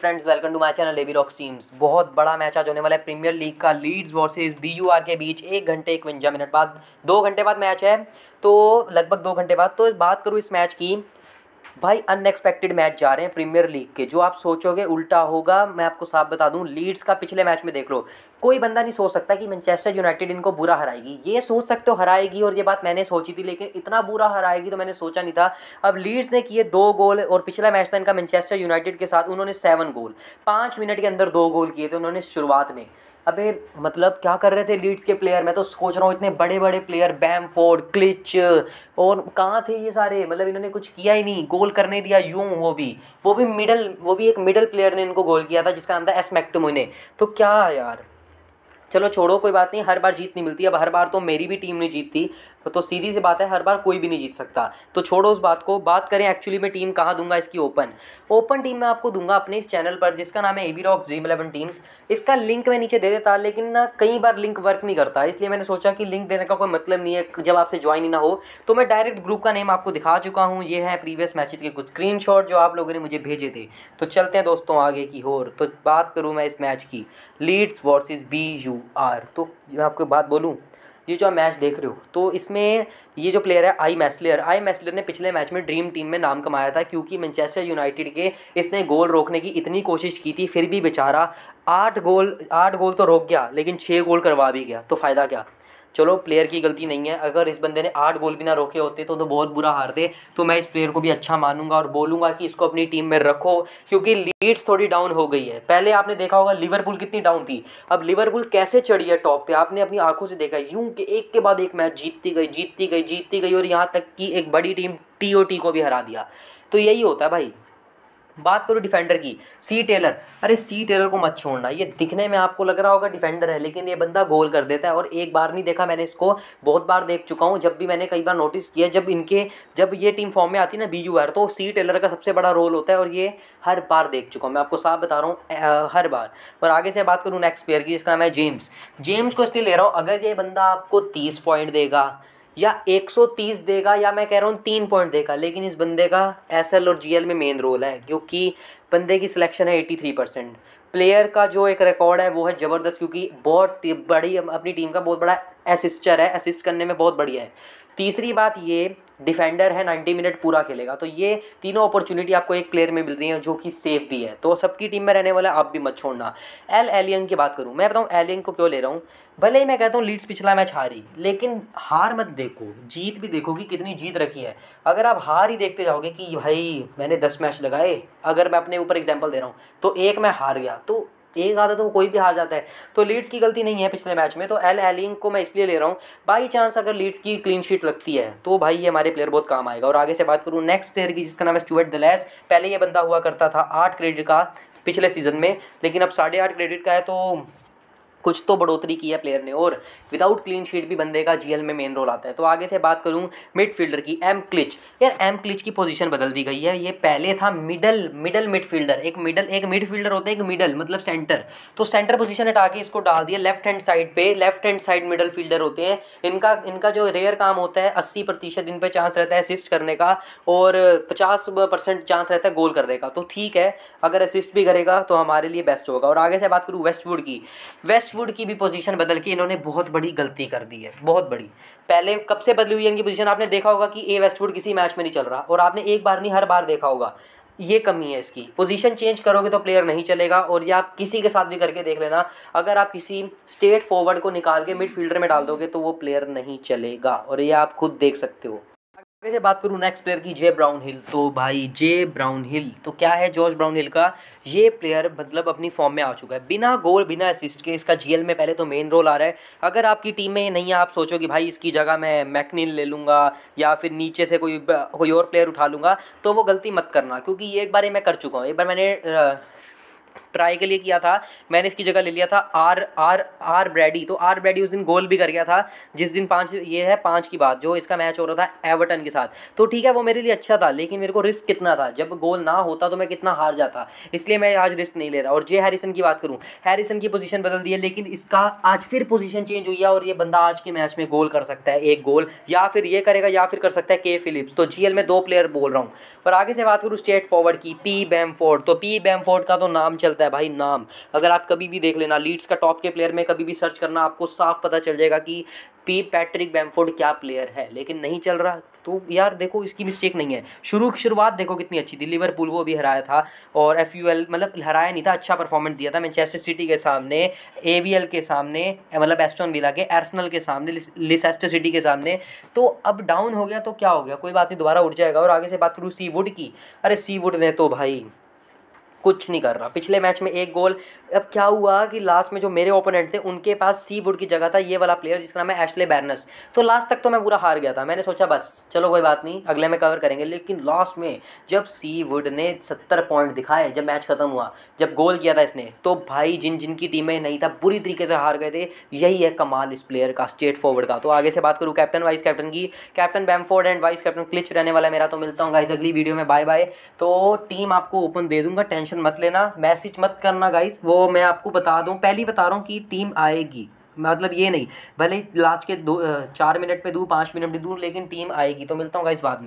friends welcome to my channel AV rocks teams बहुत बड़ा match आज होने वाला है प्रीमियर लीग का लीड्स वर्सेस बीयूआर के बीच एक घंटे इकवंजा मिनट बाद दो घंटे बाद मैच है तो लगभग दो घंटे बाद तो बात करूँ इस मैच की भाई अनएक्सपेक्टेड मैच जा रहे हैं प्रीमियर लीग के जो आप सोचोगे उल्टा होगा मैं आपको साफ बता दूं लीड्स का पिछले मैच में देख लो कोई बंदा नहीं सोच सकता कि मैनचेस्टर यूनाइटेड इनको बुरा हराएगी ये सोच सकते हो हराएगी और ये बात मैंने सोची थी लेकिन इतना बुरा हराएगी तो मैंने सोचा नहीं था अब लीड्स ने किए दो गोल और पिछला मैच था इनका मैनचेस्टर यूनाइटेड के साथ उन्होंने सेवन गोल पाँच मिनट के अंदर दो गोल किए थे उन्होंने शुरुआत में अबे मतलब क्या कर रहे थे लीड्स के प्लेयर मैं तो सोच रहा हूँ इतने बड़े बड़े प्लेयर बैमफोर्ड क्लिच और कहाँ थे ये सारे मतलब इन्होंने कुछ किया ही नहीं गोल करने दिया यूं वो भी वो भी मिडल वो भी एक मिडल प्लेयर ने इनको गोल किया था जिसका नाम था एस ने तो क्या यार चलो छोड़ो कोई बात नहीं हर बार जीत नहीं मिलती अब हर बार तो मेरी भी टीम नहीं जीतती तो, तो सीधी सी बात है हर बार कोई भी नहीं जीत सकता तो छोड़ो उस बात को बात करें एक्चुअली मैं टीम कहाँ दूंगा इसकी ओपन ओपन टीम मैं आपको दूंगा अपने इस चैनल पर जिसका नाम है A B rock Dream Eleven teams इसका लिंक मैं नीचे दे देता लेकिन ना कई बार लिंक वर्क नहीं करता इसलिए मैंने सोचा कि लिंक देने का कोई मतलब नहीं है जब आपसे ज्वाइन ही ना हो तो मैं डायरेक्ट ग्रुप का नेम आपको दिखा चुका हूँ ये है प्रीवियस मैचेज के कुछ स्क्रीन जो आप लोगों ने मुझे भेजे थे तो चलते हैं दोस्तों आगे की और तो बात करूँ मैं इस मैच की Leeds versus B U R तो मैं आपको बात बोलूँ ये जो आप मैच देख रहे हो तो इसमें ये जो प्लेयर है आई मैसलियर आई मैसलियर ने पिछले मैच में ड्रीम टीम में नाम कमाया था क्योंकि मैनचेस्टर यूनाइटेड के इसने गोल रोकने की इतनी कोशिश की थी फिर भी बेचारा आठ गोल आठ गोल तो रोक गया लेकिन छः गोल करवा भी गया तो फ़ायदा क्या चलो प्लेयर की गलती नहीं है अगर इस बंदे ने आठ गोल भी ना रोके होते तो तो बहुत बुरा हारते तो मैं इस प्लेयर को भी अच्छा मानूंगा और बोलूंगा कि इसको अपनी टीम में रखो क्योंकि लीड्स थोड़ी डाउन हो गई है पहले आपने देखा होगा लिवरपूल कितनी डाउन थी अब लिवरपूल कैसे चढ़ी है टॉप पर आपने अपनी आंखों से देखा यूं कि एक के बाद एक मैच जीतती गई जीतती गई जीतती गई और यहाँ तक कि एक बड़ी टीम टी को भी हरा दिया तो यही होता है भाई बात करो डिफेंडर की सी टेलर अरे सी टेलर को मत छोड़ना ये दिखने में आपको लग रहा होगा डिफेंडर है लेकिन ये बंदा गोल कर देता है और एक बार नहीं देखा मैंने इसको बहुत बार देख चुका हूँ जब भी मैंने कई बार नोटिस किया जब इनके जब ये टीम फॉर्म में आती है ना बी यू आर तो सी टेलर का सबसे बड़ा रोल होता है और ये हर बार देख चुका हूँ मैं आपको साफ बता रहा हूँ हर बार और आगे से बात करूँ नेक्स्ट प्लेयर की जिसका नाम है जेम्स जेम्स को इसलिए ले रहा हूँ अगर ये बंदा आपको तीस पॉइंट देगा या 130 देगा या मैं कह रहा हूँ तीन पॉइंट देगा लेकिन इस बंदे का एस और जी में मेन रोल है क्योंकि बंदे की सिलेक्शन है 83 परसेंट प्लेयर का जो एक रिकॉर्ड है वो है ज़बरदस्त क्योंकि बहुत बड़ी अपनी टीम का बहुत बड़ा असिस्टर है असिस्ट करने में बहुत बढ़िया है तीसरी बात ये डिफेंडर है 90 मिनट पूरा खेलेगा तो ये तीनों अपॉर्चुनिटी आपको एक प्लेयर में मिल रही है जो कि सेफ भी है तो सबकी टीम में रहने वाला आप भी मत छोड़ना एल एलियन की बात करूँ मैं बताऊँ एलियन को क्यों ले रहा हूँ भले ही मैं कहता हूँ लीड्स पिछला मैच हारी लेकिन हार मत देखो जीत भी देखो कि कितनी जीत रखी है अगर आप हार ही देखते जाओगे कि भाई मैंने दस मैच लगाए अगर मैं अपने ऊपर एग्जाम्पल दे रहा हूँ तो एक मैं हार गया तो एक हाथ तो वो कोई भी हार जाता है तो लीड्स की गलती नहीं है पिछले मैच में तो एल एलिंग को मैं इसलिए ले रहा हूँ बाई चांस अगर लीड्स की क्लीन शीट लगती है तो भाई ये हमारे प्लेयर बहुत काम आएगा और आगे से बात करूँ नेक्स्ट प्लेयर की जिसका नाम है स्टूअर्ट दलैस पहले ये बंदा हुआ करता था आठ क्रेडिट का पिछले सीज़न में लेकिन अब साढ़े आठ क्रेडिट का है तो कुछ तो बढ़ोतरी की है प्लेयर ने और विदाउट क्लीन शीट भी बंदे का जीएल में मेन रोल आता है तो आगे से बात करूं मिडफील्डर की एम क्लिच यार एम क्लिच की पोजीशन बदल दी गई है ये पहले था मिडल मिडल मिडफील्डर एक मिडल एक मिडफील्डर होता है एक मिडल मतलब सेंटर तो सेंटर पोजीशन हटा के इसको डाल दिया लेफ्ट हैंड साइड पर left hand side middle fielder होते हैं इनका इनका जो रेयर काम होता है अस्सी प्रतिशत इन पर चांस रहता है असिस्ट करने का और पचास परसेंट चांस रहता है गोल करने का तो ठीक है अगर असिस्ट भी करेगा तो हमारे लिए बेस्ट होगा और आगे से बात करूँ वेस्टवुड की वेस्ट वुड की भी पोजीशन बदल के इन्होंने बहुत बड़ी गलती कर दी है बहुत बड़ी पहले कब से बदली हुई है इनकी पोजीशन आपने देखा होगा कि ए वेस्टवुड किसी मैच में नहीं चल रहा और आपने एक बार नहीं हर बार देखा होगा ये कमी है इसकी पोजीशन चेंज करोगे तो प्लेयर नहीं चलेगा और या आप किसी के साथ भी करके देख लेना अगर आप किसी स्टेट फॉरवर्ड को निकाल के मिडफील्डर में डाल दोगे तो वो प्लेयर नहीं चलेगा और ये आप खुद देख सकते हो से बात करूँ नेक्स्ट प्लेयर की जे ब्राउन हिल तो भाई जे ब्राउन हिल तो क्या है जॉर्ज ब्राउन हिल का ये प्लेयर मतलब अपनी फॉर्म में आ चुका है बिना गोल बिना असिस्ट के इसका जीएल में पहले तो मेन रोल आ रहा है अगर आपकी टीम में नहीं है आप सोचो कि भाई इसकी जगह मैं मैकनिल ले लूँगा या फिर नीचे से कोई कोई और प्लेयर उठा लूँगा तो वो गलती मत करना क्योंकि ये एक बार ये मैं कर चुका हूँ एक बार मैंने ट्राई के लिए किया था मैंने इसकी जगह ले लिया था आर आर आर ब्रैडी तो आर ब्रैडी उस दिन गोल भी कर गया था जिस दिन पाँच ये है पाँच की बात जो इसका मैच हो रहा था एवर्टन के साथ तो ठीक है वो मेरे लिए अच्छा था लेकिन मेरे को रिस्क कितना था जब गोल ना होता तो मैं कितना हार जाता इसलिए मैं आज रिस्क नहीं ले रहा और जे हैरिसन की बात करूँ हैरिसन की पोजीशन बदल दी है लेकिन इसका आज फिर पोजीशन चेंज हुई है और ये बंदा आज के मैच में गोल कर सकता है एक गोल या फिर ये करेगा या फिर कर सकता है के फिलिप्स तो जीएल में दो प्लेयर बोल रहा हूँ पर आगे से बात करूँ स्टेट फॉरवर्ड की पी बैमफोर्ड तो पी बैमफोर्ड का तो नाम चलता है भाई नाम अगर आप कभी भी देख लेना लीड्स का टॉप के प्लेयर में कभी भी सर्च करना आपको साफ पता चल जाएगा कि पी पैट्रिक बैम्फोर्ड क्या प्लेयर है लेकिन नहीं चल रहा तो यार देखो इसकी मिस्टेक नहीं है शुरू की शुरुआत देखो कितनी अच्छी थी लिवरपूल वो भी हराया था और एफ यू एल मतलब हराया नहीं था अच्छा परफॉर्मेंस दिया था मैनचेस्टर सिटी के सामने ए वी एल के सामने मतलब एस्टोन विला के एर्सनल के सामने लिसेस्टर सिटी के सामने तो अब डाउन हो गया तो क्या हो गया कोई बात नहीं दोबारा उठ जाएगा और आगे से बात करूँ सी वुड की अरे सी वुड ने तो भाई कुछ नहीं कर रहा पिछले मैच में एक गोल अब क्या हुआ कि लास्ट में जो मेरे ओपोनेंट थे उनके पास सी वुड की जगह था ये वाला प्लेयर जिसका नाम है एशले बैरनस तो लास्ट तक तो मैं पूरा हार गया था मैंने सोचा बस चलो कोई बात नहीं अगले में कवर करेंगे लेकिन लास्ट में जब सी वुड ने सत्तर पॉइंट दिखाए जब मैच खत्म हुआ जब गोल किया था इसने तो भाई जिन जिनकी टीमें नहीं था बुरी तरीके से हार गए थे यही है कमाल इस प्लेयर का स्ट्रेट फॉरवर्ड का तो आगे से बात करूँ कैप्टन वाइस कैप्टन की captain Bamford and vice captain Klich रहने वाला मेरा तो मिलता हूँ गाइज अगली वीडियो में बाय बाय तो टीम आपको ओपन दे दूंगा टेंशन टेंशन मत लेना मैसेज मत करना गाइस वो मैं आपको बता दूँ पहली बता रहा हूँ कि टीम आएगी मतलब ये नहीं भले लास्ट के दो चार मिनट पे दूँ पाँच मिनट पे दूँ लेकिन टीम आएगी तो मिलता हूँ गाइस बाद में